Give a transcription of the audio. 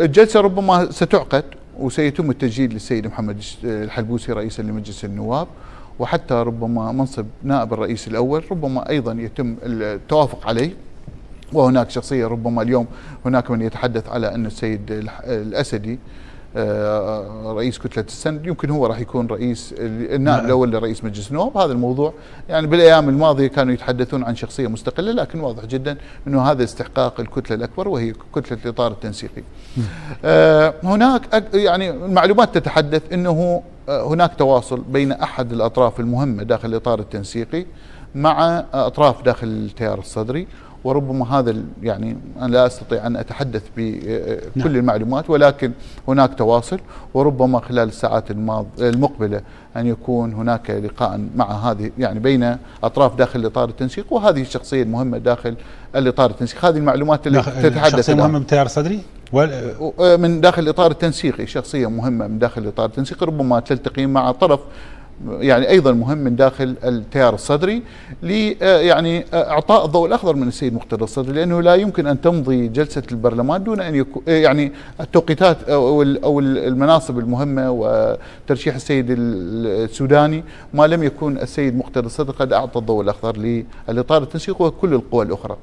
الجلسة ربما ستعقد وسيتم التسجيل للسيد محمد الحلبوسي رئيسا لمجلس النواب وحتى ربما منصب نائب الرئيس الأول ربما أيضا يتم التوافق عليه وهناك شخصية ربما اليوم هناك من يتحدث على أن السيد الأسدي آه، رئيس كتله السند يمكن هو راح يكون رئيس النائب نعم. الاول لرئيس مجلس النواب هذا الموضوع يعني بالايام الماضيه كانوا يتحدثون عن شخصيه مستقله لكن واضح جدا انه هذا استحقاق الكتله الاكبر وهي كتله الاطار التنسيقي. آه، هناك يعني المعلومات تتحدث انه آه، هناك تواصل بين احد الاطراف المهمه داخل الاطار التنسيقي مع اطراف داخل التيار الصدري وربما هذا يعني أنا لا أستطيع أن أتحدث بكل نعم. المعلومات ولكن هناك تواصل وربما خلال الساعات الماض... المقبلة أن يكون هناك لقاء مع هذه يعني بين أطراف داخل إطار التنسيق وهذه الشخصية المهمة داخل الإطار التنسيق هذه المعلومات التي تتحدث شخصية مهمة بتيار الصدري؟ آه، من داخل الإطار التنسيقي شخصية مهمة من داخل الإطار التنسيقي ربما تلتقي مع طرف يعني ايضا مهم من داخل التيار الصدري لي آه، يعني آه، اعطاء الضوء الاخضر من السيد مقتدى الصدري لانه لا يمكن ان تمضي جلسه البرلمان دون ان يكون آه، يعني التوقيتات او او المناصب المهمه وترشيح السيد السوداني ما لم يكون السيد مقتدى الصدري قد اعطى الضوء الاخضر للاطار التنسيق وكل القوى الاخرى.